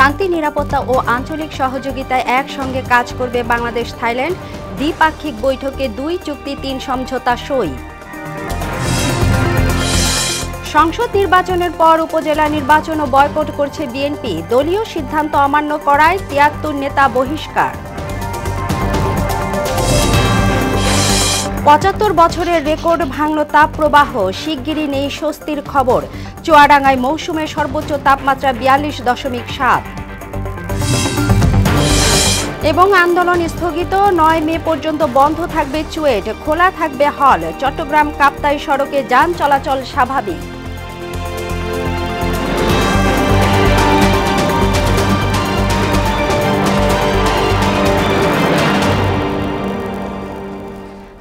শান্তি নিরাপত্তা ও আঞ্চলিক সহযোগিতায় একসঙ্গে কাজ করবে বাংলাদেশ থাইল্যান্ড দ্বিপাক্ষিক বৈঠকে দুই চুক্তি তিন সমঝোতা সই সংসদ নির্বাচনের পর উপজেলা নির্বাচনও বয়কট করছে বিএনপি দলীয় সিদ্ধান্ত অমান্য করায় তিয়াত্তর নেতা বহিষ্কার পঁচাত্তর বছরের রেকর্ড ভাঙল তাপপ্রবাহ শিগগিরই নেই স্বস্তির খবর চুয়াডাঙ্গায় মৌসুমে সর্বোচ্চ তাপমাত্রা বিয়াল্লিশ দশমিক সাত এবং আন্দোলন স্থগিত নয় মে পর্যন্ত বন্ধ থাকবে চুয়েট খোলা থাকবে হল চট্টগ্রাম কাপ্তাই সড়কে যান চলাচল স্বাভাবিক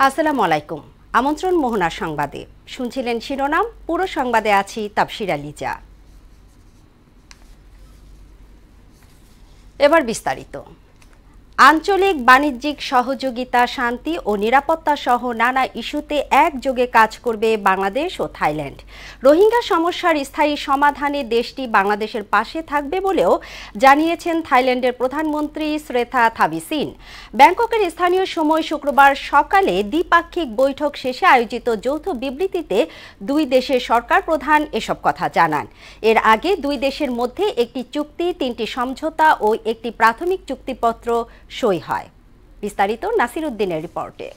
আসসালামু আলাইকুম আমন্ত্রণ মোহনা সংবাদে শুনছিলেন শিরোনাম পুরো সংবাদে আছি তাপসিরা লিজা এবার বিস্তারিত আঞ্চলিক বাণিজ্যিক সহযোগিতা শান্তি ও নিরাপত্তা সহ নানা ইস্যুতে একযোগে কাজ করবে বাংলাদেশ ও থাইল্যান্ড রোহিঙ্গা সমস্যার স্থায়ী সমাধানে দেশটি বাংলাদেশের পাশে থাকবে বলেও জানিয়েছেন থাইল্যান্ডের প্রধানমন্ত্রী শ্রেথা থাবিসিন ব্যাংককের স্থানীয় সময় শুক্রবার সকালে দ্বিপাক্ষিক বৈঠক শেষে আয়োজিত যৌথ বিবৃতিতে দুই দেশের সরকার প্রধান এসব কথা জানান এর আগে দুই দেশের মধ্যে একটি চুক্তি তিনটি সমঝোতা ও একটি প্রাথমিক চুক্তিপত্র সই হয় বিস্তারিত নাসির উদ্দিনের রিপোর্টে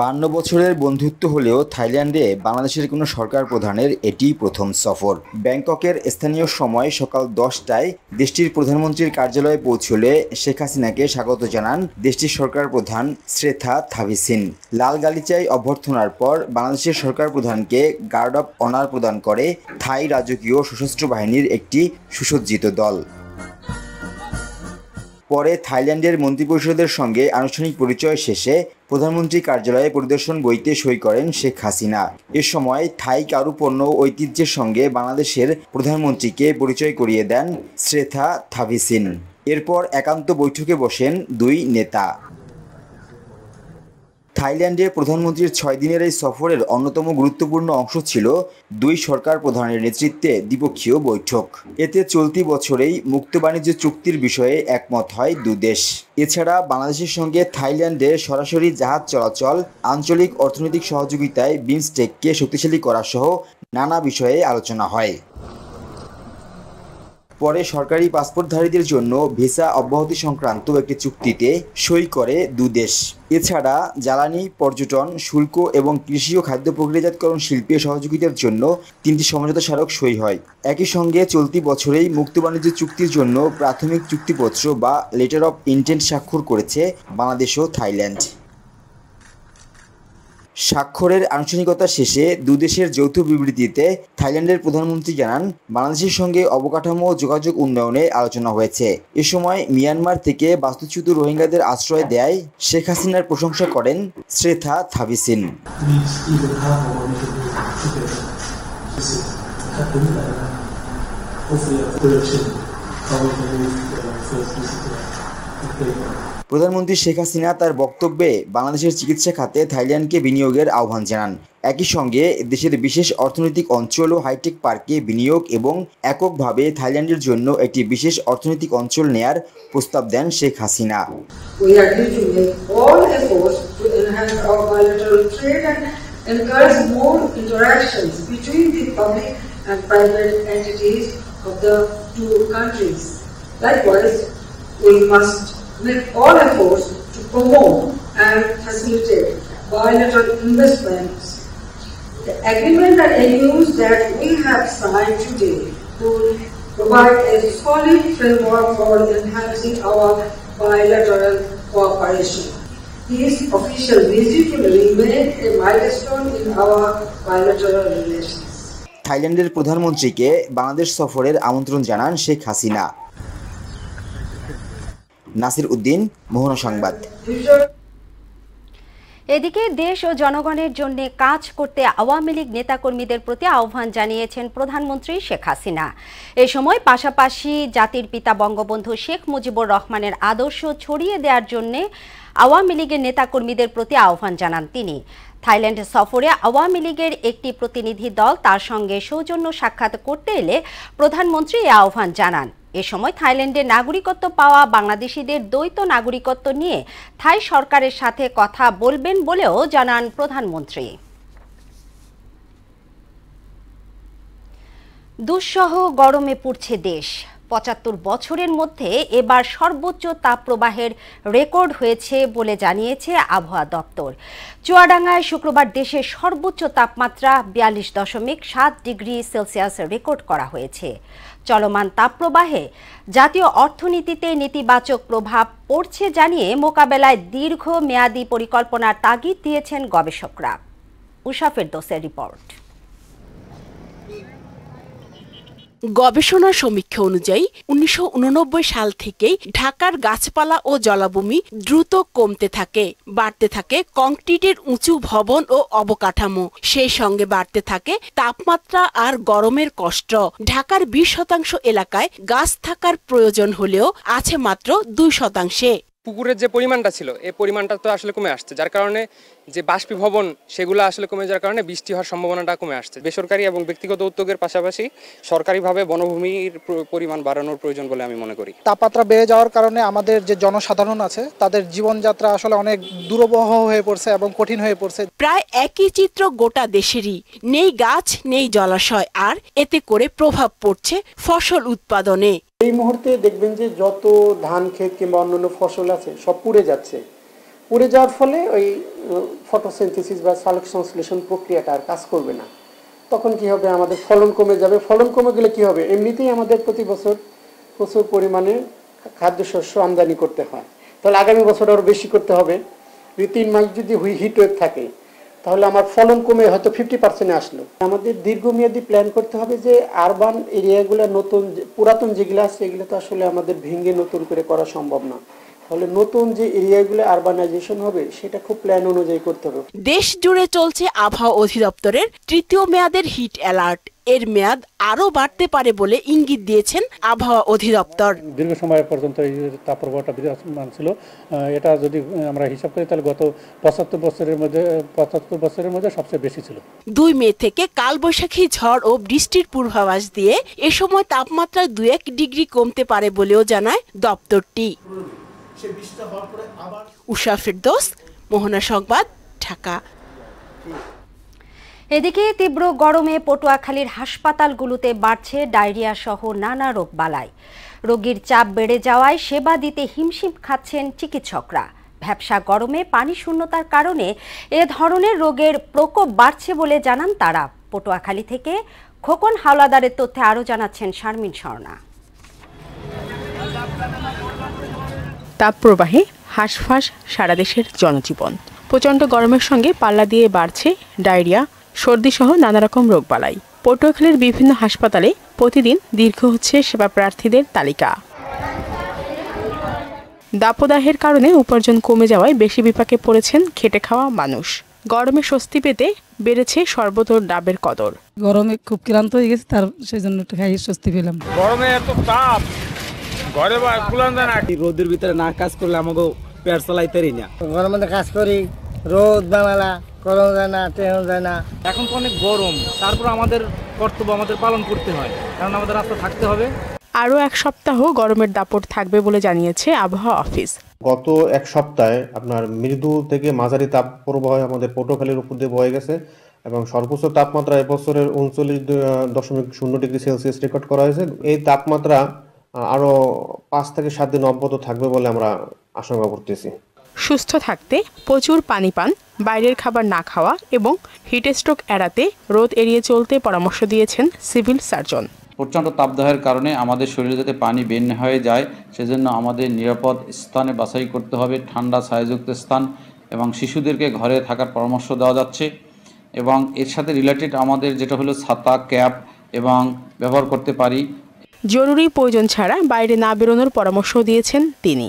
বান্ন বছরের বন্ধুত্ব হলেও থাইল্যান্ডে বাংলাদেশের কোনো সরকার প্রধানের এটি প্রথম সফর ব্যাংককের স্থানীয় সময় সকাল দশটায় দেশটির প্রধানমন্ত্রীর কার্যালয়ে পৌঁছলে শেখ হাসিনাকে স্বাগত জানান দেশটির সরকার প্রধান শ্রেথা থাভিসিন লাল গালিচায় অভ্যর্থনার পর বাংলাদেশের সরকার প্রধানকে গার্ড অব অনার প্রদান করে থাই রাজকীয় সশস্ত্র বাহিনীর একটি সুসজ্জিত দল পরে থাইল্যান্ডের মন্ত্রিপরিষদের সঙ্গে আনুষ্ঠানিক পরিচয় শেষে প্রধানমন্ত্রী কার্যালয়ে পরিদর্শন বইতে সই করেন শেখ হাসিনা এ সময় থাই কারুপণ্য ঐতিহ্যের সঙ্গে বাংলাদেশের প্রধানমন্ত্রীকে পরিচয় করিয়ে দেন শ্রেথা থাভিসিন এরপর একান্ত বৈঠকে বসেন দুই নেতা থাইল্যান্ডের প্রধানমন্ত্রীর ছয় দিনের এই সফরের অন্যতম গুরুত্বপূর্ণ অংশ ছিল দুই সরকার প্রধানের নেতৃত্বে দ্বিপক্ষীয় বৈঠক এতে চলতি বছরেই মুক্ত বাণিজ্য চুক্তির বিষয়ে একমত হয় দেশ এছাড়া বাংলাদেশের সঙ্গে থাইল্যান্ডে সরাসরি জাহাজ চলাচল আঞ্চলিক অর্থনৈতিক সহযোগিতায় বিমস্টেককে শক্তিশালী করা সহ নানা বিষয়ে আলোচনা হয় পরে সরকারি পাসপোর্টধারীদের জন্য ভিসা অব্যাহতি সংক্রান্ত একটি চুক্তিতে সই করে দুদেশ এছাড়া জ্বালানি পর্যটন শুল্ক এবং কৃষি ও খাদ্য প্রক্রিয়াজাতকরণ শিল্পীয় সহযোগিতার জন্য তিনটি সমঝোতা স্মারক সই হয় একই সঙ্গে চলতি বছরেই মুক্ত বাণিজ্য চুক্তির জন্য প্রাথমিক চুক্তিপত্র বা লেটার অফ ইন্টেন্ট স্বাক্ষর করেছে বাংলাদেশ ও থাইল্যান্ড স্বাক্ষরের আনুষ্ঠানিকতা শেষে দুদেশের যৌথ বিবৃতিতে থাইল্যান্ডের প্রধানমন্ত্রী জানান বাংলাদেশের সঙ্গে অবকাঠামো যোগাযোগ উন্নয়নে আলোচনা হয়েছে এ সময় মিয়ানমার থেকে বাস্তুচ্যুত রোহিঙ্গাদের আশ্রয় দেয় শেখ হাসিনার প্রশংসা করেন শ্রেথা থাবিসিন Hopefully, first প্রধানমন্ত্রী শেখ হাসিনা তার বক্তব্যে বাংলাদেশের চিকিৎসা খাতে থাইল্যান্ডকে বিনিয়োগের আহ্বান জানান একই সঙ্গে দেশের বিশেষ অর্থনৈতিক অঞ্চল ও হাইটেক পার্কে বিনিয়োগ এবং এককভাবে থাইল্যান্ডের জন্য একটি বিশেষ অর্থনৈতিক অঞ্চল নেয়ার প্রস্তাব দেন Sheikh Hasina Likewise, we must make all efforts to promote and facilitate bilateral investments. The agreement that AUs that we have signed today will provide a solid framework for enhancing our bilateral cooperation. This official visit will remain a milestone in our bilateral relations. থাইল্যান্ডের প্রধানমন্ত্রীকে বাংলাদেশ সফরের আমন্ত্রণ জানান শেখ হাসিনা নাসির উদ্দিন মোহনা সংবাদ এদিকে দেশ ও জনগণের জন্য কাজ করতে আওয়ামী লীগ নেতাকর্মীদের প্রতি আহ্বান জানিয়েছেন প্রধানমন্ত্রী শেখ হাসিনা এ সময় পাশাপাশি জাতির পিতা বঙ্গবন্ধু শেখ মুজিবুর রহমানের আদর্শ ছড়িয়ে দেওয়ার জন্য আওয়ামী লীগের নেতাকর্মীদের প্রতি আহ্বান জানান তিনি থাইল্যান্ড সফরে আওয়ামী লীগের একটি প্রতিনিধি দল তার সঙ্গে সৌজন্য সাক্ষাৎ করতে এলে প্রধানমন্ত্রী এ আহ্বান জানান এ সময় থাইল্যান্ডে নাগরিকত্ব পাওয়া বাংলাদেশিদের দ্বৈত নাগরিকত্ব নিয়ে থাই সরকারের সাথে কথা বলবেন বলেও জানান প্রধানমন্ত্রী দুঃসহ গরমে পুড়ছে দেশ পঁচাত্তর বছরের মধ্যে এবার সর্বোচ্চ তাপপ্রবাহের রেকর্ড হয়েছে বলে জানিয়েছে আবহাওয়া দপ্তর চুয়াডাঙ্গায় শুক্রবার দেশের সর্বোচ্চ তাপমাত্রা বিয়াল্লিশ দশমিক সাত ডিগ্রি সেলসিয়াস রেকর্ড করা হয়েছে চলমান তাপপ্রবাহে জাতীয় অর্থনীতিতে নেতিবাচক প্রভাব পড়ছে জানিয়ে মোকাবেলায় দীর্ঘ মেয়াদী পরিকল্পনার তাগিদ দিয়েছেন গবেষকরা উশাফের দোসের রিপোর্ট গবেষণা সমীক্ষা অনুযায়ী উনিশশো সাল থেকেই ঢাকার গাছপালা ও জলাভূমি দ্রুত কমতে থাকে বাড়তে থাকে কংক্রিটের উঁচু ভবন ও অবকাঠামো সেই সঙ্গে বাড়তে থাকে তাপমাত্রা আর গরমের কষ্ট ঢাকার বিশ শতাংশ এলাকায় গাছ থাকার প্রয়োজন হলেও আছে মাত্র দুই শতাংশে পুকুরের যে পরিমাণটা ছিল এই পরিমাণটা তো আসলে কমে আসছে যার কারণে যে বাষ্পীভবন সেগুলো আসলে কমে যাওয়ার কারণে বৃষ্টি হওয়ার সম্ভাবনাটা কমে আসছে বেসরকারি এবং ব্যক্তিগত উদ্যোগের পাশাপাশি সরকারিভাবে বনভূমির পরিমাণ বাড়ানোর প্রয়োজন বলে আমি মনে করি তাপমাত্রা বেড়ে যাওয়ার কারণে আমাদের যে জনসাধারণ আছে তাদের জীবনযাত্রা আসলে অনেক দুরবহ হয়ে পড়ছে এবং কঠিন হয়ে পড়ছে প্রায় একই চিত্র গোটা দেশেরই নেই গাছ নেই জলাশয় আর এতে করে প্রভাব পড়ছে ফসল উৎপাদনে এই মুহূর্তে দেখবেন যে যত ধান ক্ষেত কিংবা অন্যান্য ফসল আছে সব পুড়ে যাচ্ছে পুড়ে যাওয়ার ফলে ওই ফটোসিনথেসিস বা সালক সংশ্লেষণ প্রক্রিয়াটা আর কাজ করবে না তখন কি হবে আমাদের ফলন কমে যাবে ফলন কমে গেলে কি হবে এমনিতেই আমাদের প্রতি বছর প্রচুর পরিমাণে খাদ্যশস্য আমদানি করতে হয় তাহলে আগামী বছর আরও বেশি করতে হবে দুই তিন মাস যদি হিটওয়েভ থাকে তাহলে আমার ফলন কমে হয়তো ফিফটি পার্সেন্টে আসলো আমাদের দীর্ঘমেয়াদী প্ল্যান করতে হবে যে আরবান এরিয়াগুলো নতুন পুরাতন যেগুলো আছে সেগুলো তো আসলে আমাদের ভেঙে নতুন করে করা সম্ভব না ফলে নতুন যে এরিয়াগুলো আরবানাইজেশন হবে সেটা খুব প্ল্যান অনুযায়ী করতে হবে দেশ জুড়ে চলছে আবহাওয়া অধিদপ্তরের তৃতীয় মেয়াদের হিট অ্যালার্ট এর মেয়াদ আরও বাড়তে পারে বলে ইঙ্গিত দিয়েছেন আবহাওয়া অধিদপ্তর দীর্ঘ সময় পর্যন্ত এই তাপপ্রবাহটা বিরাজমান ছিল এটা যদি আমরা হিসাব করি তাহলে গত পঁচাত্তর বছরের মধ্যে পঁচাত্তর বছরের মধ্যে সবচেয়ে বেশি ছিল দুই মে থেকে কালবৈশাখী ঝড় ও বৃষ্টির পূর্বাভাস দিয়ে এ সময় তাপমাত্রা দু এক ডিগ্রি কমতে পারে বলেও জানায় দপ্তরটি সে বৃষ্টিটা হওয়ার পরে আবার উষা ফিরদোস মোহনা সংবাদ ঢাকা এদিকে তীব্র গরমে পটুয়াখালীর হাসপাতালগুলোতে বাড়ছে ডায়রিয়া সহ নানা রোগ বালাই রোগীর চাপ বেড়ে যাওয়ায় সেবা দিতে হিমশিম খাচ্ছেন চিকিৎসকরা ভ্যাবসা গরমে পানি শূন্যতার কারণে এ ধরনের রোগের প্রকোপ বাড়ছে বলে জানান তারা পটুয়াখালী থেকে খোকন হাওলাদারের তথ্যে আরও জানাচ্ছেন শারমিন শর্মা তাপ প্রবাহে হাঁসফাঁস সারা দেশের জনজীবন প্রচণ্ড গরমের সঙ্গে পাল্লা দিয়ে বাড়ছে ডায়রিয়া সর্দিসহ নানারকম রোগবালাই পটুয়াখালীর বিভিন্ন হাসপাতালে প্রতিদিন দীর্ঘ হচ্ছে সেবা প্রার্থীদের তালিকা দাপদাহের কারণে উপার্জন কমে যাওয়ায় বেশি বিপাকে পড়েছেন খেটে খাওয়া মানুষ গরমে স্বস্তি পেতে বেড়েছে সর্বতর ডাবের কদর গরমে খুব ক্লান্ত হয়ে গেছে তার সেই জন্য একটু খাইয়ে স্বস্তি পেলাম গরমে এত তাপ ঘরে বা রোদের ভিতরে না কাজ করলে আমাকে পেয়ার চালাইতেই না গরম মধ্যে কাজ করি রোদ বানালা করণ যায় না ট্রেন যায় না এখন তো অনেক গরম তারপর আমাদের কর্তব্য আমাদের পালন করতে হয় কারণ আমাদের রাস্তা থাকতে হবে আরও এক সপ্তাহ গরমের দাপট থাকবে বলে জানিয়েছে আবহাওয়া অফিস গত এক সপ্তাহে আপনার মৃদু থেকে মাঝারি তাপ আমাদের পটুয়াখালীর উপর দিয়ে বয়ে গেছে এবং সর্বোচ্চ তাপমাত্রা এবছরের উনচল্লিশ দশমিক শূন্য ডিগ্রি সেলসিয়াস রেকর্ড করা হয়েছে এই তাপমাত্রা আরও পাঁচ থেকে সাত দিন অব্যাহত থাকবে বলে আমরা আশঙ্কা করতেছি সুস্থ থাকতে প্রচুর পানি পান বাইরের খাবার না খাওয়া এবং হিটস্ট্রোক এড়াতে রোদ এড়িয়ে চলতে পরামর্শ দিয়েছেন সিভিল সার্জন প্রচণ্ড তাপদাহের কারণে আমাদের শরীরে যাতে পানি বের হয়ে যায় সেজন্য আমাদের নিরাপদ স্থানে বাছাই করতে হবে ঠান্ডা ছায়াযুক্ত স্থান এবং শিশুদেরকে ঘরে থাকার পরামর্শ দেওয়া যাচ্ছে এবং এর সাথে রিলেটেড আমাদের যেটা হলো ছাতা ক্যাপ এবং ব্যবহার করতে পারি জরুরি প্রয়োজন ছাড়া বাইরে না বেরোনোর পরামর্শ দিয়েছেন তিনি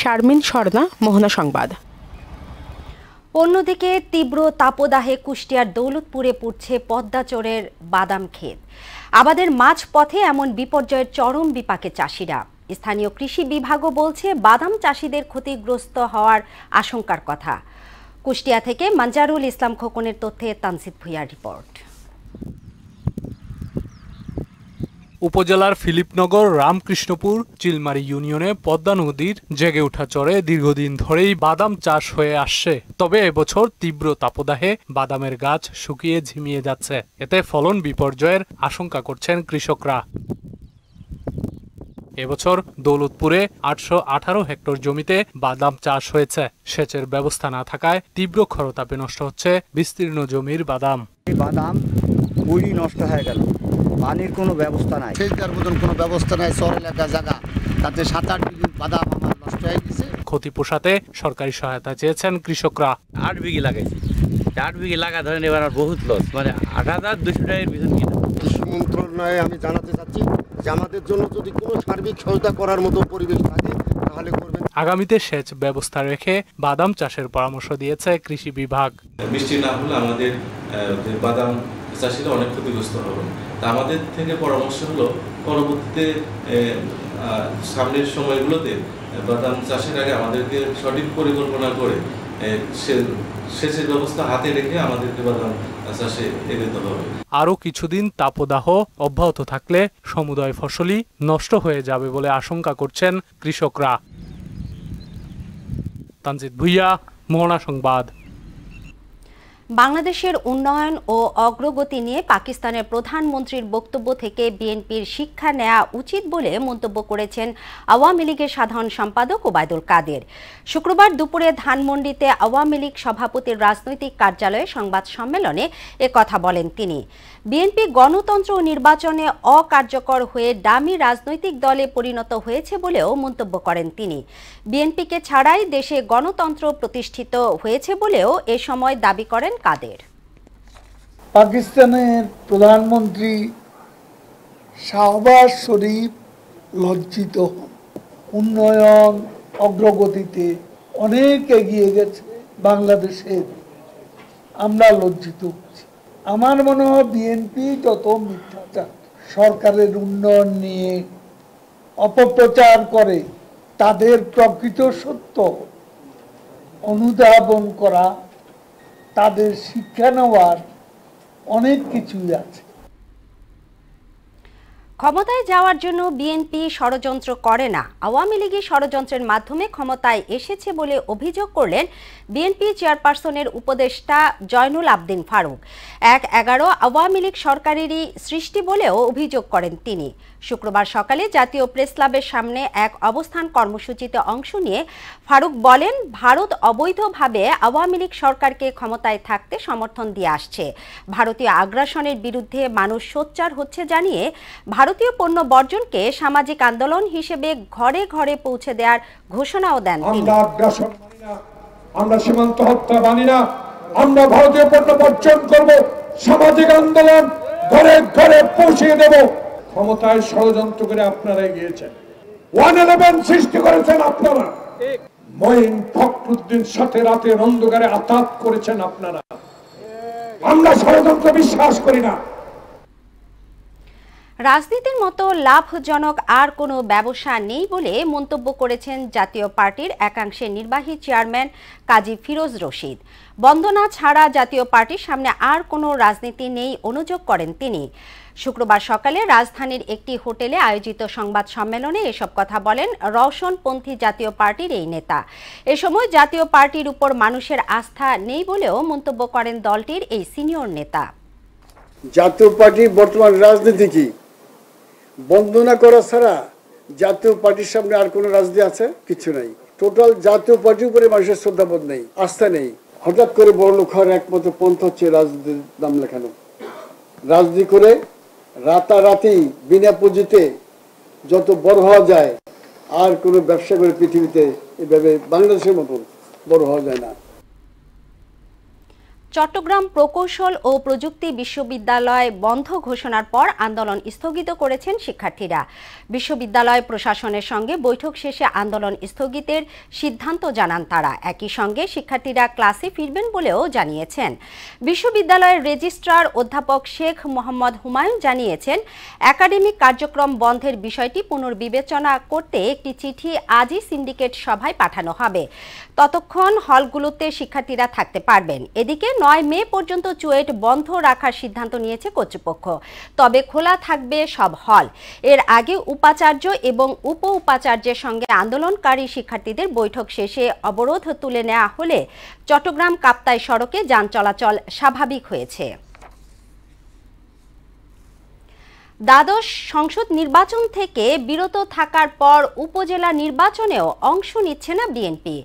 শারমিন শর্মা মোহনা সংবাদ অন্যদিকে তীব্র তাপদাহে কুষ্টিয়ার দৌলতপুরে পড়ছে পদ্মাচরের বাদাম ক্ষেত আমাদের মাছ পথে এমন বিপর্যয়ের চরম বিপাকে চাষিরা স্থানীয় কৃষি বিভাগও বলছে বাদাম চাষিদের ক্ষতিগ্রস্ত হওয়ার আশঙ্কার কথা কুষ্টিয়া থেকে মানজারুল ইসলাম খোকনের তথ্যে তানসিদ ভুইয়ার রিপোর্ট উপজেলার ফিলিপনগর রামকৃষ্ণপুর চিলমারি ইউনিয়নে পদ্মা নদীর জেগে ওঠা চরে দীর্ঘদিন ধরেই বাদাম চাষ হয়ে আসছে তবে এবছর তীব্র তাপদাহে বাদামের গাছ শুকিয়ে ঝিমিয়ে যাচ্ছে এতে ফলন বিপর্যয়ের আশঙ্কা করছেন কৃষকরা এবছর দৌলতপুরে আটশো হেক্টর জমিতে বাদাম চাষ হয়েছে সেচের ব্যবস্থা না থাকায় তীব্র খরতাপে নষ্ট হচ্ছে বিস্তীর্ণ জমির বাদাম বাদাম নষ্ট হয়ে গেল পানির কোনো ব্যবস্থা নাই ফিল্টার মতন কোনো ব্যবস্থা নাই সর এলাকা জায়গা তাতে সাত আট বিঘি বাদাম আমার নষ্ট হয়ে গেছে ক্ষতি পোষাতে সরকারি সহায়তা চেয়েছেন কৃষকরা আট বিঘি লাগাইছে আট বিঘি লাগা ধরেন এবার আর বহুত লস মানে আট হাজার দুশো টাকার পিছন কিনা কৃষি মন্ত্রণালয়ে আমি জানাতে চাচ্ছি যে আমাদের জন্য যদি কোনো সার্বিক সহায়তা করার মতো পরিবেশ থাকে তাহলে করবেন আগামীতে সেচ ব্যবস্থা রেখে বাদাম চাষের পরামর্শ দিয়েছে কৃষি বিভাগ বৃষ্টি না হলে আমাদের বাদাম চাষিরা অনেক ক্ষতিগ্রস্ত হবে তা আমাদের থেকে পরামর্শ হলো পরবর্তীতে সামনের সময়গুলোতে বাদাম চাষের আগে আমাদেরকে সঠিক পরিকল্পনা করে সেচের ব্যবস্থা হাতে রেখে আমাদেরকে বাদাম চাষে এগোতে হবে আরও কিছুদিন তাপদাহ অব্যাহত থাকলে সমুদয় ফসলই নষ্ট হয়ে যাবে বলে আশঙ্কা করছেন কৃষকরা তানজিদ ভুইয়া মোহনা সংবাদ বাংলাদেশের উন্নয়ন ও অগ্রগতি নিয়ে পাকিস্তানের প্রধানমন্ত্রীর বক্তব্য থেকে বিএনপির শিক্ষা নেওয়া উচিত বলে মন্তব্য করেছেন আওয়ামী লীগের সাধারণ সম্পাদক ওবায়দুল কাদের শুক্রবার দুপুরে ধানমন্ডিতে আওয়ামী লীগ সভাপতির রাজনৈতিক কার্যালয়ে সংবাদ সম্মেলনে কথা বলেন তিনি বিএনপি গণতন্ত্র ও নির্বাচনে অকার্যকর হয়ে দামি রাজনৈতিক দলে পরিণত হয়েছে বলেও মন্তব্য করেন তিনি বিএনপিকে ছাড়াই দেশে গণতন্ত্র প্রতিষ্ঠিত হয়েছে বলেও এ সময় দাবি করেন কাদের পাকিস্তানের প্রধানমন্ত্রী শাহবাজ শরীফ লজ্জিত উন্নয়ন অগ্রগতিতে অনেক এগিয়ে গেছে বাংলাদেশের আমরা লজ্জিত হচ্ছি আমার মনে হয় বিএনপি যত মিথ্যাচার সরকারের উন্নয়ন নিয়ে অপপ্রচার করে তাদের প্রকৃত সত্য অনুধাবন করা তাদের শিক্ষা নেওয়ার অনেক কিছুই আছে ক্ষমতায় যাওয়ার জন্য বিএনপি ষড়যন্ত্র করে না আওয়ামী লীগের ষড়যন্ত্রের মাধ্যমে ক্ষমতায় এসেছে বলে অভিযোগ করলেন বিএনপি চেয়ারপারসনের উপদেষ্টা জয়নুল আবদিন ফারুক এক এগারো আওয়ামী লীগ সরকারেরই সৃষ্টি বলেও অভিযোগ করেন তিনি শুক্রবার সকালে জাতীয় প্রেস ক্লাবের সামনে এক অবস্থান কর্মসূচিতে অংশ নিয়ে ফারুক বলেন ভারত অবৈধভাবে আওয়ামী লীগ সরকারকে ক্ষমতায় থাকতে সমর্থন দিয়ে আসছে ভারতীয় আগ্রাসনের বিরুদ্ধে মানুষ সোচ্চার হচ্ছে জানিয়ে ভারতীয় পণ্য বর্জনকে সামাজিক আন্দোলন হিসেবে ঘরে ঘরে পৌঁছে দেওয়ার ঘোষণাও দেন আমরা সীমান্ত হত্যা মানি না আমরা ভারতীয় পণ্য বর্জন করব সামাজিক আন্দোলন ঘরে ঘরে পৌঁছে দেবো ক্ষমতায় ষড়যন্ত্র করে আপনারা গিয়েছেন ওয়ান ইলেভেন সৃষ্টি করেছেন আপনারা মহিন ফখরুদ্দিন সাথে রাতে অন্ধকারে আতাত করেছেন আপনারা আমরা ষড়যন্ত্র বিশ্বাস করি না রাজনীতির মতো লাভজনক আর কোনো ব্যবসা নেই বলে মন্তব্য করেছেন জাতীয় পার্টির একাংশের নির্বাহী চেয়ারম্যান কাজী ফিরোজ রশিদ বন্দনা ছাড়া জাতীয় পার্টির সামনে আর কোনো রাজনীতি নেই অনুযোগ করেন তিনি শুক্রবার সকালে রাজধানীর একটি হোটেলে আয়োজিত সংবাদ সম্মেলনে এসব কথা বলেন রওশনপন্থী জাতীয় পার্টির এই নেতা এ সময় জাতীয় পার্টির উপর মানুষের আস্থা নেই বলেও মন্তব্য করেন দলটির এই সিনিয়র নেতা জাতীয় পার্টি বর্তমান রাজনীতি কি বন্দনা করা ছাড়া জাতীয় পার্টির সামনে আর কোনো রাজনীতি আছে কিছু নাই টোটাল জাতীয় পার্টির উপরে মানুষের শ্রদ্ধাবোধ নেই আস্থা নেই হঠাৎ করে বড় লোক হওয়ার একমাত্র পন্থ হচ্ছে রাজনীতির নাম লেখানো রাজনীতি করে রাতারাতি বিনা পুঁজিতে যত বড় হওয়া যায় আর কোনো ব্যবসা করে পৃথিবীতে এভাবে বাংলাদেশের মতন বড় হওয়া যায় না চট্টগ্রাম প্রকৌশল ও প্রযুক্তি বিশ্ববিদ্যালয় বন্ধ ঘোষণার পর আন্দোলন স্থগিত করেছেন শিক্ষার্থীরা বিশ্ববিদ্যালয় প্রশাসনের সঙ্গে বৈঠক শেষে আন্দোলন স্থগিতের সিদ্ধান্ত জানান তারা একই সঙ্গে শিক্ষার্থীরা ক্লাসে ফিরবেন বলেও জানিয়েছেন বিশ্ববিদ্যালয়ের রেজিস্ট্রার অধ্যাপক শেখ মোহাম্মদ হুমায়ুন জানিয়েছেন একাডেমিক কার্যক্রম বন্ধের বিষয়টি পুনর্বিবেচনা করতে একটি চিঠি আজই সিন্ডিকেট সভায় পাঠানো হবে ততক্ষণ হলগুলোতে শিক্ষার্থীরা থাকতে পারবেন এদিকে নয় মে পর্যন্ত চুয়েট বন্ধ রাখার সিদ্ধান্ত নিয়েছে কর্তৃপক্ষ তবে খোলা থাকবে সব হল এর আগে উপাচার্য এবং উপ উপাচার্যের সঙ্গে আন্দোলনকারী শিক্ষার্থীদের বৈঠক শেষে অবরোধ তুলে নেওয়া হলে চট্টগ্রাম কাপ্তাই সড়কে যান চলাচল স্বাভাবিক হয়েছে দ্বাদশ সংসদ নির্বাচন থেকে বিরত থাকার পর উপজেলা নির্বাচনেও অংশ নিচ্ছে না বিএনপি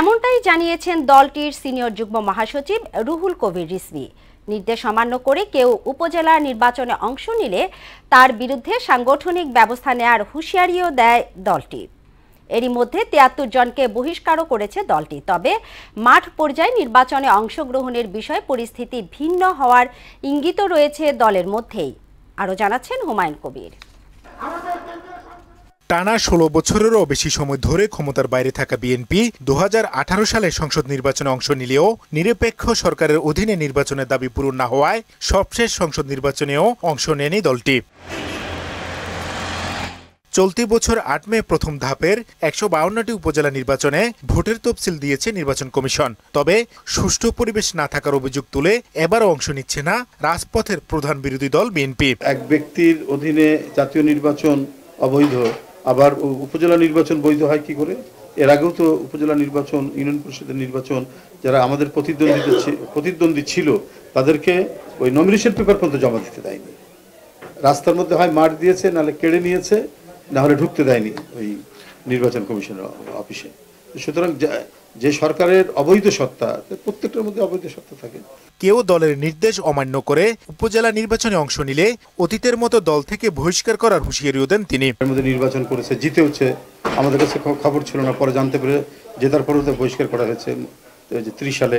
এমনটাই জানিয়েছেন দলটির সিনিয়র যুগ্ম মহাসচিব রুহুল কবির রিসমি নির্দেশ অমান্য করে কেউ উপজেলা নির্বাচনে অংশ নিলে তার বিরুদ্ধে সাংগঠনিক ব্যবস্থা নেয়ার হুঁশিয়ারিও দেয় দলটি এরই মধ্যে তিয়াত্তর জনকে বহিষ্কারও করেছে দলটি তবে মাঠ পর্যায়ে নির্বাচনে অংশগ্রহণের বিষয়ে পরিস্থিতি ভিন্ন হওয়ার ইঙ্গিত রয়েছে দলের মধ্যেই আরো জানাচ্ছেন হুমায়ুন কবির টানা ষোলো বছরেরও বেশি সময় ধরে ক্ষমতার বাইরে থাকা বিএনপি দু সালে সংসদ নির্বাচনে অংশ নিলেও নিরপেক্ষ সরকারের অধীনে নির্বাচনের দাবি পূরণ না হওয়ায় সবশেষ সংসদ নির্বাচনেও অংশ নেয়নি দলটি চলতি বছর আট মে প্রথম ধাপের একশো বাউন্নটি উপজেলা নির্বাচনে ভোটের তফসিল দিয়েছে নির্বাচন কমিশন তবে সুষ্ঠু পরিবেশ না থাকার অভিযোগ তুলে এবারও অংশ নিচ্ছে না রাজপথের প্রধান বিরোধী দল বিএনপি এক ব্যক্তির অধীনে জাতীয় নির্বাচন অবৈধ আবার উপজেলা নির্বাচন বৈধ হয় কি করে এর আগেও তো উপজেলা নির্বাচন ইউনিয়ন পরিষদের নির্বাচন যারা আমাদের প্রতিদ্বন্দ্বী প্রতিদ্বন্দ্বী ছিল তাদেরকে ওই নমিনেশন পেপার পর্যন্ত জমা দিতে দেয়নি রাস্তার মধ্যে হয় মার দিয়েছে নাহলে কেড়ে নিয়েছে না হলে ঢুকতে দেয়নি ওই নির্বাচন কমিশনের অফিসে সুতরাং যে সরকারের অবৈধ সত্তা প্রত্যেকটার মধ্যে অবৈধ সত্তা থাকে কেউ দলের নির্দেশ অমান্য করে উপজেলা নির্বাচনে অংশ নিলে অতীতের মতো দল থেকে বহিষ্কার করার হুঁশিয়ারিও দেন তিনি নির্বাচন করেছে জিতে হচ্ছে আমাদের কাছে খবর ছিল না পরে জানতে পেরে জেতার পরে বহিষ্কার করা হয়েছে ত্রিশ সালে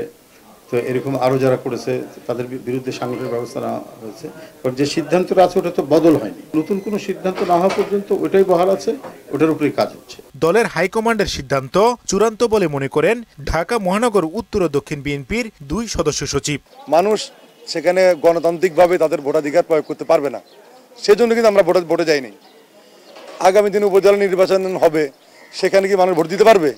তো এরকম আরও যারা করেছে তাদের বিরুদ্ধে সাংগঠনিক ব্যবস্থা নেওয়া হয়েছে বাট যে সিদ্ধান্তটা আছে ওটা তো বদল হয়নি নতুন কোনো সিদ্ধান্ত না হওয়া পর্যন্ত ওটাই বহাল আছে ওটার উপরেই কাজ হচ্ছে দলের হাইকমান্ডের সিদ্ধান্ত চূড়ান্ত বলে মনে করেন ঢাকা মহানগর উত্তর ও দক্ষিণ বিএনপির দুই সদস্য সচিব মানুষ সেখানে গণতান্ত্রিকভাবে তাদের ভোটাধিকার প্রয়োগ করতে পারবে না সেজন্য কিন্তু আমরা ভোটে ভোটে যাইনি আগামী দিনে উপজেলা নির্বাচন হবে সেখানে কি মানুষ ভোট দিতে পারবে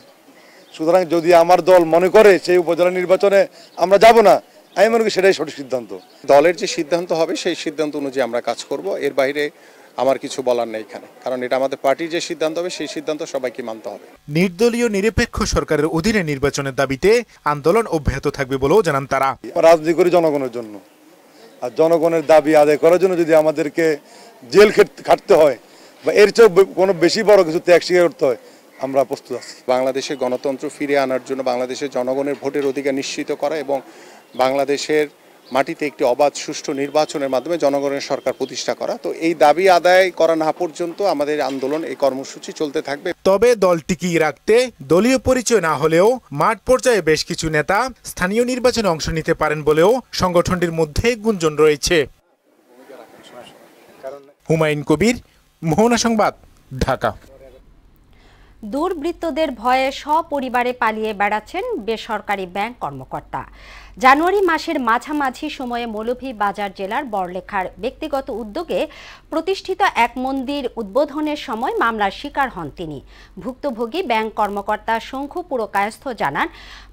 সুতরাং যদি আমার দল মনে করে সেই উপজেলা নির্বাচনে আমরা যাব না আমি মনে করি সেটাই সঠিক সিদ্ধান্ত দলের যে সিদ্ধান্ত হবে সেই সিদ্ধান্ত অনুযায়ী আমরা কাজ করব এর বাইরে আমার কিছু বলার নেই এখানে কারণ এটা আমাদের পার্টির যে সিদ্ধান্ত হবে সেই সিদ্ধান্ত সবাইকে মানতে হবে নির্দলীয় নিরপেক্ষ সরকারের অধীনে নির্বাচনের দাবিতে আন্দোলন অব্যাহত থাকবে বলেও জানান তারা রাজনীতি করি জনগণের জন্য আর জনগণের দাবি আদায় করার জন্য যদি আমাদেরকে জেল খাটতে হয় বা এর চেয়েও কোনো বেশি বড় কিছু ত্যাগ স্বীকার করতে হয় আমরা প্রস্তুত আছি বাংলাদেশের গণতন্ত্র ফিরে আনার জন্য বাংলাদেশের জনগণের ভোটের অধিকার নিশ্চিত করা এবং বাংলাদেশের মাটিতে একটি অবাধ সুষ্ঠু নির্বাচনের মাধ্যমে জনগণের সরকার প্রতিষ্ঠা করা তো এই দাবি আদায় করা না পর্যন্ত আমাদের আন্দোলন এই কর্মসূচি চলতে থাকবে তবে দল টিকিয়ে রাখতে দলীয় পরিচয় না হলেও মাঠ পর্যায়ে বেশ কিছু নেতা স্থানীয় নির্বাচনে অংশ নিতে পারেন বলেও সংগঠনটির মধ্যে গুঞ্জন রয়েছে হুমায়ুন কবির মোহনা সংবাদ ঢাকা দুর্বৃত্তদের ভয়ে সপরিবারে পালিয়ে বেড়াচ্ছেন বেসরকারি ব্যাংক কর্মকর্তা জানুয়ারি মাসের মাঝামাঝি সময়ে মৌলভী বাজার জেলার বড়লেখার ব্যক্তিগত উদ্যোগে প্রতিষ্ঠিত এক মন্দির উদ্বোধনের সময় মামলার শিকার হন তিনি ভুক্তভোগী ব্যাংক কর্মকর্তা শঙ্খু পুরকায়স্থ জানান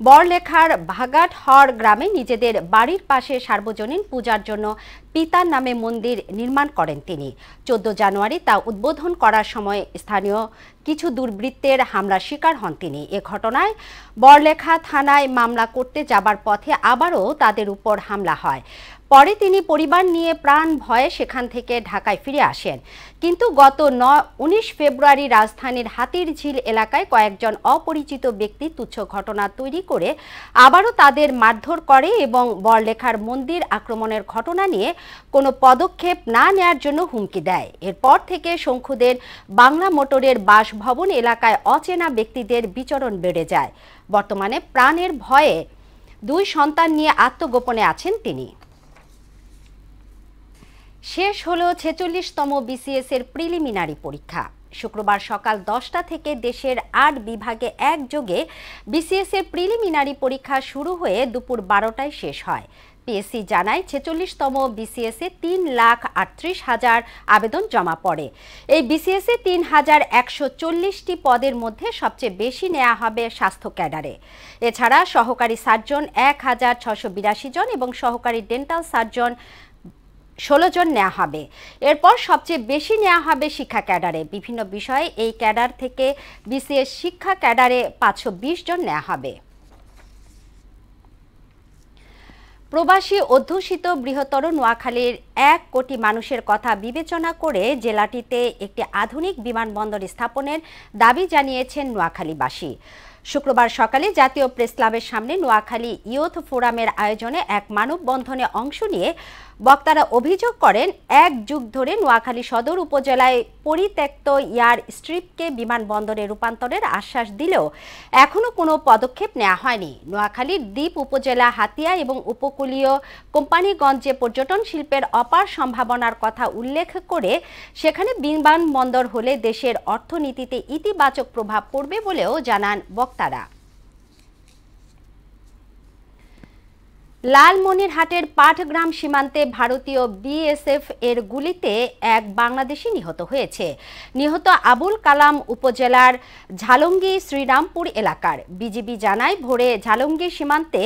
বড়লেখার ভাগাট হর গ্রামে নিজেদের বাড়ির পাশে সার্বজনীন পূজার জন্য পিতার নামে মন্দির নির্মাণ করেন তিনি চোদ্দ জানুয়ারি তা উদ্বোধন করার সময় স্থানীয় কিছু দুর্বৃত্তের হামলার শিকার হন তিনি এ ঘটনায় বড়লেখা থানায় মামলা করতে যাবার পথে আবারও তাদের উপর হামলা হয় পরে তিনি পরিবার নিয়ে প্রাণ ভয়ে সেখান থেকে ঢাকায় ফিরে আসেন কিন্তু গত ন উনিশ ফেব্রুয়ারি রাজধানীর হাতিরঝিল এলাকায় কয়েকজন অপরিচিত ব্যক্তি তুচ্ছ ঘটনা তৈরি করে আবারও তাদের মারধর করে এবং বরলেখার মন্দির আক্রমণের ঘটনা নিয়ে কোনো পদক্ষেপ না নেয়ার জন্য হুমকি দেয় এরপর থেকে শঙ্খুদের বাংলা মোটরের বাসভবন এলাকায় অচেনা ব্যক্তিদের বিচরণ বেড়ে যায় বর্তমানে প্রাণের ভয়ে দুই সন্তান নিয়ে আত্মগোপনে আছেন তিনি শেষ হলো ছেচল্লিশতম বিসিএস এর প্রিলিমিনারি পরীক্ষা শুক্রবার সকাল দশটা থেকে দেশের আট বিভাগে একযোগে বিসিএস এর প্রিলিমিনারি পরীক্ষা শুরু হয়ে দুপুর বারোটায় শেষ হয় পিএসসি জানায় ছেচল্লিশতম বিসিএসে তিন লাখ আটত্রিশ হাজার আবেদন জমা পড়ে এই বিসিএসে তিন হাজার একশো চল্লিশটি পদের মধ্যে সবচেয়ে বেশি নেওয়া হবে স্বাস্থ্য ক্যাডারে এছাড়া সহকারী সার্জন এক হাজার ছশো বিরাশি জন এবং সহকারী ডেন্টাল সার্জন ষোলো জন নেওয়া হবে এরপর সবচেয়ে বেশি নেওয়া হবে শিক্ষা ক্যাডারে বিভিন্ন বিষয়ে এই ক্যাডার থেকে বিসিএস শিক্ষা ক্যাডারে পাঁচশো জন নেওয়া হবে প্রবাসী অধ্যুষিত বৃহত্তর নোয়াখালীর এক কোটি মানুষের কথা বিবেচনা করে জেলাটিতে একটি আধুনিক বিমানবন্দর স্থাপনের দাবি জানিয়েছেন নোয়াখালীবাসী শুক্রবার সকালে জাতীয় প্রেস ক্লাবের সামনে নোয়াখালী ইয়ুথ ফোরামের আয়োজনে এক মানববন্ধনে অংশ নিয়ে বক্তারা অভিযোগ করেন এক যুগ ধরে নোয়াখালী সদর উপজেলায় পরিত্যক্ত ইয়ার স্ট্রিপকে বিমানবন্দরে রূপান্তরের আশ্বাস দিলেও এখনও কোনো পদক্ষেপ নেওয়া হয়নি নোয়াখালীর দ্বীপ উপজেলা হাতিয়া এবং উপকূলীয় কোম্পানিগঞ্জে পর্যটন শিল্পের অপার সম্ভাবনার কথা উল্লেখ করে সেখানে বিমানবন্দর হলে দেশের অর্থনীতিতে ইতিবাচক প্রভাব পড়বে বলেও জানান বক্তারা লালমনিরহাটের পাঠগ্রাম সীমান্তে ভারতীয় বিএসএফ এর গুলিতে এক বাংলাদেশি নিহত হয়েছে নিহত আবুল কালাম উপজেলার ঝালঙ্গি শ্রীরামপুর এলাকার বিজিবি জানায় ভোরে ঝালঙ্গি সীমান্তে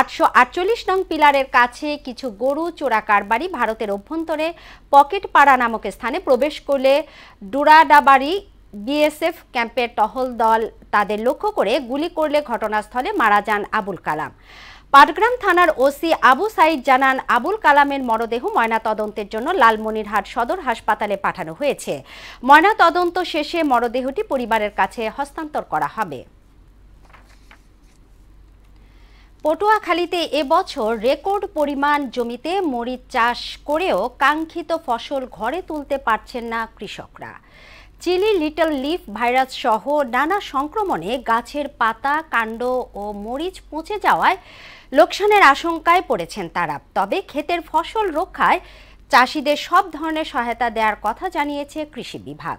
আটশো আটচল্লিশ নং পিলারের কাছে কিছু গরু চোরা কারবারি ভারতের অভ্যন্তরে পকেটপাড়া নামক স্থানে প্রবেশ করলে ডুরাডাবাড়ি বিএসএফ ক্যাম্পের টহল দল তাদের লক্ষ্য করে গুলি করলে ঘটনাস্থলে মারা যান আবুল কালাম পাটগ্রাম থানার ওসি আবু সাইদ জানান আবুল কালামের মরদেহ ময়নাতদন্তের জন্য লালমনিরহাট সদর হাসপাতালে পাঠানো হয়েছে ময়নাতদন্ত শেষে মরদেহটি পরিবারের কাছে হস্তান্তর করা হবে পটুয়াখালীতে এবছর রেকর্ড পরিমাণ জমিতে মরিচ চাষ করেও কাঙ্ক্ষিত ফসল ঘরে তুলতে পারছেন না কৃষকরা চিলি লিটল লিফ ভাইরাস সহ নানা সংক্রমণে গাছের পাতা কাণ্ড ও মরিচ পচে যাওয়ায় লোকসানের আশঙ্কায় পড়েছেন তারা তবে ক্ষেতের ফসল রক্ষায় চাষিদের সব ধরনের সহায়তা দেওয়ার কথা জানিয়েছে কৃষি বিভাগ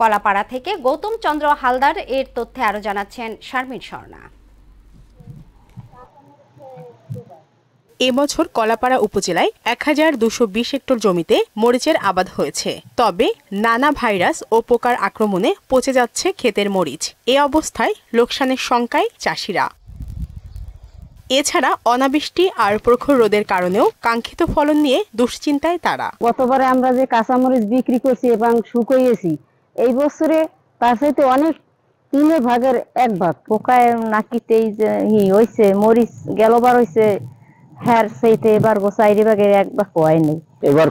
কলাপাড়া থেকে গৌতম চন্দ্র হালদার এর তথ্যে আরও জানাচ্ছেন শারমিন শর্মা এবছর কলাপাড়া উপজেলায় এক হাজার দুশো বিশ হেক্টর জমিতে মরিচের আবাদ হয়েছে তবে নানা ভাইরাস ও পোকার আক্রমণে পচে যাচ্ছে ক্ষেতের মরিচ এ অবস্থায় লোকসানের শঙ্কায় চাষিরা এছাড়া অনাবৃষ্টি আর প্রখর রোদের কারণেও কাঙ্ক্ষিত ফলন নিয়ে দুশ্চিন্তায় তারা গতবারে আমরা যে কাঁচামরিচ বিক্রি করছি এবং শুকোয়েছি এই বছরে তার সাথে অনেক তিনের ভাগের এক ভাগ পোকায় নাকিতেই যে হয়েছে মরিচ গেলবার হইছে সেইতে এবার গোসাইরি বাগের একবার কোয়াই নেই এবার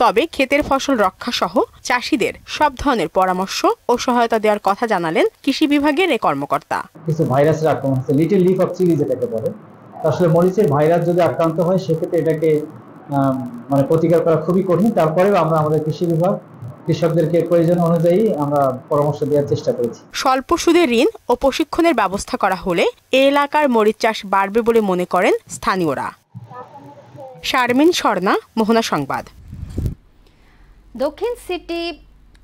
তবে ক্ষেতের ফসল রক্ষা সহ চাষিদের সব ধরনের পরামর্শ ও সহায়তা দেওয়ার কথা জানালেন কৃষি বিভাগের এই কর্মকর্তা কিছু ভাইরাসের আক্রমণ আছে লিফ অফ চিলি যেটাকে বলে আসলে মরিচের ভাইরাস যদি আক্রান্ত হয় সেক্ষেত্রে এটাকে মানে প্রতিকার করা খুবই কঠিন তারপরেও আমরা আমাদের কৃষি বিভাগ কৃষকদেরকে প্রয়োজন অনুযায়ী আমরা পরামর্শ দেওয়ার চেষ্টা করেছি স্বল্প সুদে ঋণ ও প্রশিক্ষণের ব্যবস্থা করা হলে এলাকার মরিচ চাষ বাড়বে বলে মনে করেন স্থানীয়রা শারমিন স্বর্ণা মোহনা সংবাদ দক্ষিণ সিটি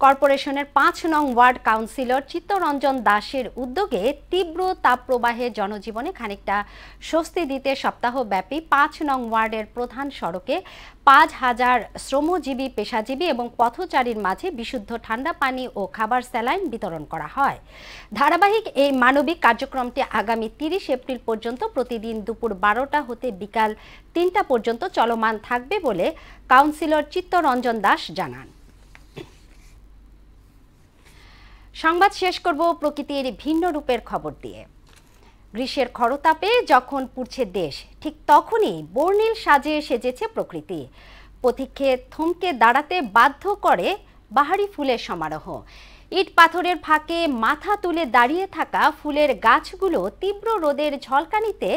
কর্পোরেশনের পাঁচ নং ওয়ার্ড কাউন্সিলর চিত্তরঞ্জন দাসের উদ্যোগে তীব্র তাপপ্রবাহে জনজীবনে খানিকটা স্বস্তি দিতে সপ্তাহব্যাপী পাঁচ নং ওয়ার্ডের প্রধান সড়কে পাঁচ হাজার শ্রমজীবী পেশাজীবী এবং পথচারীর মাঝে বিশুদ্ধ ঠান্ডা পানি ও খাবার স্যালাইন বিতরণ করা হয় ধারাবাহিক এই মানবিক কার্যক্রমটি আগামী তিরিশ এপ্রিল পর্যন্ত প্রতিদিন দুপুর বারোটা হতে বিকাল তিনটা পর্যন্ত চলমান থাকবে বলে কাউন্সিলর চিত্তরঞ্জন দাস জানান সংবাদ শেষ করব প্রকৃতির ভিন্ন রূপের খবর দিয়ে গ্রীষ্মের খরতাপে যখন পুড়ছে দেশ ঠিক তখনই বর্ণিল সাজে সেজেছে প্রকৃতি পথিককে থমকে দাঁড়াতে বাধ্য করে বাহারি ফুলের সমারোহ ইট পাথরের ফাঁকে মাথা তুলে দাঁড়িয়ে থাকা ফুলের গাছগুলো তীব্র রোদের ঝলকানিতে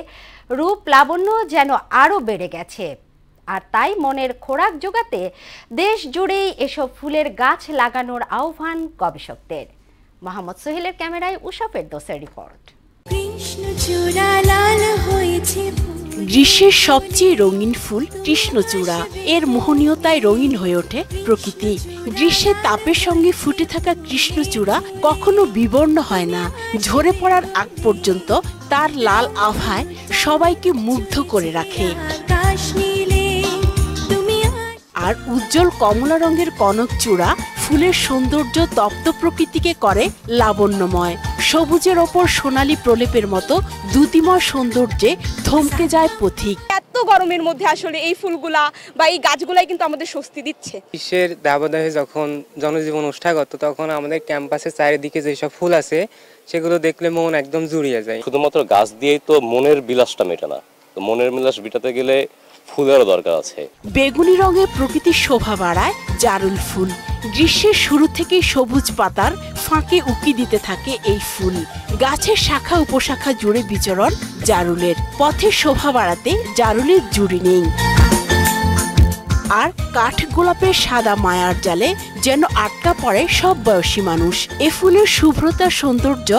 রূপ লাবণ্য যেন আরও বেড়ে গেছে আর তাই মনের খোরাক যোগাতে দেশ জুড়েই এসব ফুলের গাছ লাগানোর আহ্বান গবেষকদের মোহাম্মদ সোহেলের ক্যামেরায় উষা ফেরদোসের রিপোর্ট গ্রীষ্মের সবচেয়ে রঙিন ফুল কৃষ্ণচূড়া এর মোহনীয়তায় রঙিন হয়ে ওঠে প্রকৃতি গ্রীষ্মের তাপের সঙ্গে ফুটে থাকা কৃষ্ণচূড়া কখনো বিবর্ণ হয় না ঝরে পড়ার আগ পর্যন্ত তার লাল আভায় সবাইকে মুগ্ধ করে রাখে আর উজ্জ্বল কমলা রঙের কনক চূড়া ফুলের সৌন্দর্য তপ্ত প্রকৃতিকে করে লাবণ্যময় সবুজের ওপর সোনালি প্রলেপের মতো দ্যুতিময় সৌন্দর্যে থমকে যায় পথিক এত গরমের মধ্যে আসলে এই ফুলগুলা বা এই গাছগুলাই কিন্তু আমাদের স্বস্তি দিচ্ছে বিশ্বের দাবদাহে যখন জনজীবন উষ্ঠাগত তখন আমাদের ক্যাম্পাসের চারিদিকে যেসব ফুল আছে সেগুলো দেখলে মন একদম জুড়িয়ে যায় শুধুমাত্র গাছ দিয়েই তো মনের বিলাসটা মেটে না তো মনের বিলাস মেটাতে গেলে ফুলেরও দরকার আছে বেগুনি রঙে প্রকৃতির শোভা বাড়ায় জারুল ফুল গ্রীষ্মের শুরু থেকে সবুজ পাতার ফাঁকে উকি দিতে থাকে এই ফুল গাছের শাখা উপশাখা জুড়ে বিচরণ জারুলের পথে শোভা বাড়াতে জারুলের জুড়ি নেই আর কাঠ গোলাপের সাদা মায়ার জালে যেন আটকা পড়ে সব বয়সী মানুষ এ ফুলের শুভ্রতা সৌন্দর্য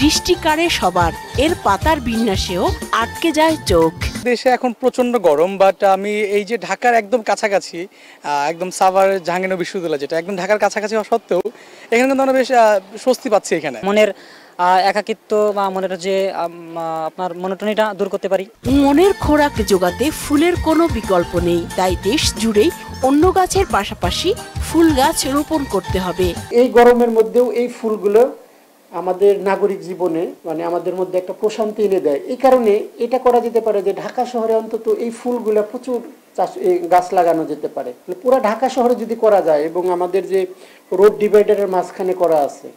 দৃষ্টি কাড়ে সবার এর পাতার বিন্যাসেও আটকে যায় চোখ দেশে এখন প্রচন্ড গরম বাট আমি এই যে ঢাকার একদম কাছাকাছি একদম সাভার জাহাঙ্গীর বিশ্ববিদ্যালয় যেটা একদম ঢাকার কাছাকাছি হওয়া সত্ত্বেও এখানে কিন্তু আমরা বেশ স্বস্তি পাচ্ছি এখানে মনের একাকিত্ব বা মনের যে আপনার মনোটনিটা দূর করতে পারি মনের খোরাক যোগাতে ফুলের কোনো বিকল্প নেই তাই দেশ জুড়েই অন্য গাছের পাশাপাশি ফুল গাছ রোপণ করতে হবে এই গরমের মধ্যেও এই ফুলগুলো আমাদের নাগরিক জীবনে মানে আমাদের মধ্যে একটা প্রশান্তি এনে দেয় এই কারণে এটা করা যেতে পারে যে ঢাকা শহরে অন্তত এই ফুলগুলো প্রচুর চাষ গাছ লাগানো যেতে পারে পুরো ঢাকা শহরে যদি করা যায় এবং আমাদের যে রোড ডিভাইডারের মাঝখানে করা আছে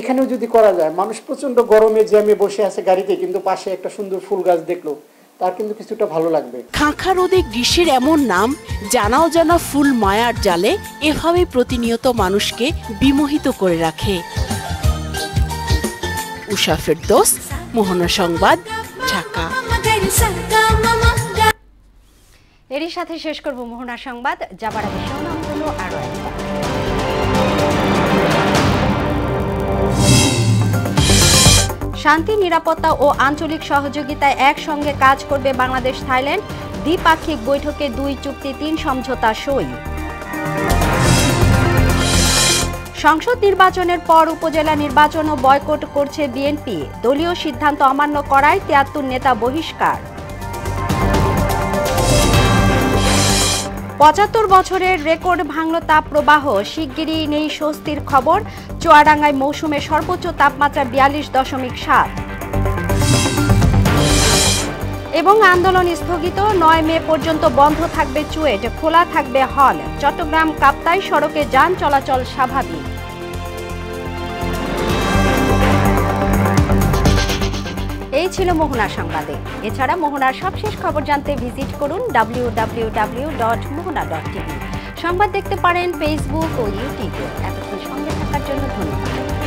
এখানেও যদি করা যায় মানুষ প্রচণ্ড গরমে জ্যামে বসে আছে গাড়িতে কিন্তু পাশে একটা সুন্দর ফুল গাছ দেখলো তার কিন্তু কিছুটা ভালো লাগবে খাঁখা রোদে গ্রীষ্মের এমন নাম জানাও জানা ফুল মায়ার জালে এভাবে প্রতিনিয়ত মানুষকে বিমোহিত করে রাখে উষা ফেরদোস মোহনা সংবাদ ঢাকা এরই সাথে শেষ করব মোহনা সংবাদ যাবার আগে শিরোনামগুলো আরও শান্তি নিরাপত্তা ও আঞ্চলিক সহযোগিতায় একসঙ্গে কাজ করবে বাংলাদেশ থাইল্যান্ড দ্বিপাক্ষিক বৈঠকে দুই চুক্তি তিন সমঝোতা সই সংসদ নির্বাচনের পর উপজেলা নির্বাচনও বয়কট করছে বিএনপি দলীয় সিদ্ধান্ত অমান্য করায় তিয়াত্তর নেতা বহিষ্কার পঁচাত্তর বছরের রেকর্ড ভাঙল প্রবাহ শিগগিরই নেই স্বস্তির খবর চুয়াডাঙ্গায় মৌসুমে সর্বোচ্চ তাপমাত্রা বিয়াল্লিশ দশমিক সাত এবং আন্দোলন স্থগিত নয় মে পর্যন্ত বন্ধ থাকবে চুয়েট খোলা থাকবে হল চট্টগ্রাম কাপ্তাই সড়কে যান চলাচল স্বাভাবিক এই ছিল মোহনা সংবাদে এছাড়া মোহনার সবশেষ খবর জানতে ভিজিট করুন ডাব্লিউ ডট মোহনা ডট সংবাদ দেখতে পারেন ফেসবুক ও ইউটিউবে এতক্ষণ সঙ্গে থাকার জন্য ধন্যবাদ